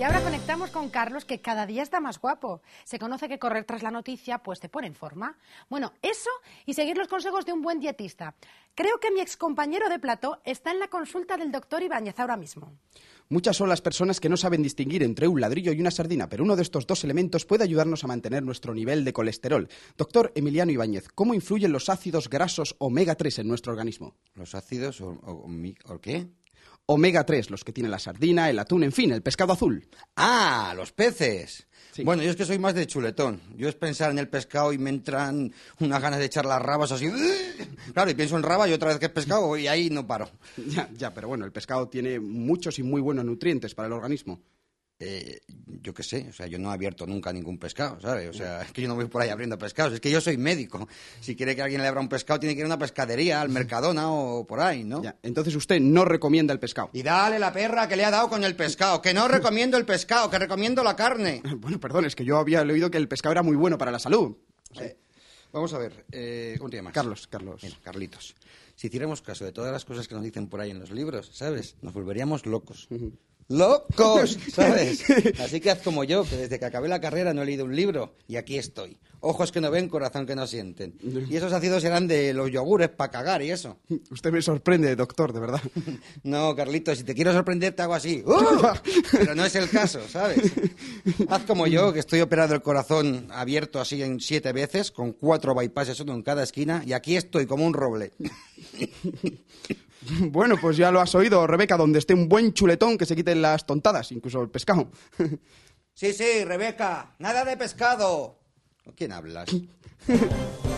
Y ahora conectamos con Carlos, que cada día está más guapo. Se conoce que correr tras la noticia, pues te pone en forma. Bueno, eso y seguir los consejos de un buen dietista. Creo que mi excompañero de plató está en la consulta del doctor Ibáñez ahora mismo. Muchas son las personas que no saben distinguir entre un ladrillo y una sardina, pero uno de estos dos elementos puede ayudarnos a mantener nuestro nivel de colesterol. Doctor Emiliano Ibáñez, ¿cómo influyen los ácidos grasos omega 3 en nuestro organismo? ¿Los ácidos o qué? omega 3, los que tiene la sardina, el atún, en fin, el pescado azul. Ah, los peces. Bueno, yo es que soy más de chuletón. Yo es pensar en el pescado y me entran unas ganas de echar las rabas así. ¡Ah! Claro, y pienso en raba y otra vez que es pescado y ahí no paro. Ya, ya, pero bueno, el pescado tiene muchos y muy buenos nutrientes para el organismo. Eh, yo qué sé, o sea, yo no he abierto nunca ningún pescado, ¿sabes? O sea, es que yo no voy por ahí abriendo pescados, es que yo soy médico. Si quiere que alguien le abra un pescado, tiene que ir a una pescadería, al Mercadona o por ahí, ¿no? entonces usted no recomienda el pescado. Y dale la perra que le ha dado con el pescado, que no recomiendo el pescado, que recomiendo la carne. Bueno, perdón, es que yo había leído que el pescado era muy bueno para la salud. Sí. vamos a ver, eh, un llamas? Carlos, Carlos. Carlitos. Si hiciéramos caso de todas las cosas que nos dicen por ahí en los libros, ¿sabes? Nos volveríamos locos locos, ¿sabes? Así que haz como yo, que desde que acabé la carrera no he leído un libro y aquí estoy. Ojos que no ven, corazón que no sienten. Y esos ácidos eran de los yogures para cagar y eso. Usted me sorprende, doctor, de verdad. No, Carlito, si te quiero sorprender te hago así. ¡Uh! Pero no es el caso, ¿sabes? Haz como yo, que estoy operado el corazón abierto así en siete veces, con cuatro bypasses uno en cada esquina, y aquí estoy como un roble. Bueno, pues ya lo has oído, Rebeca, donde esté un buen chuletón que se quiten las tontadas, incluso el pescado. Sí, sí, Rebeca, nada de pescado. ¿Con quién hablas?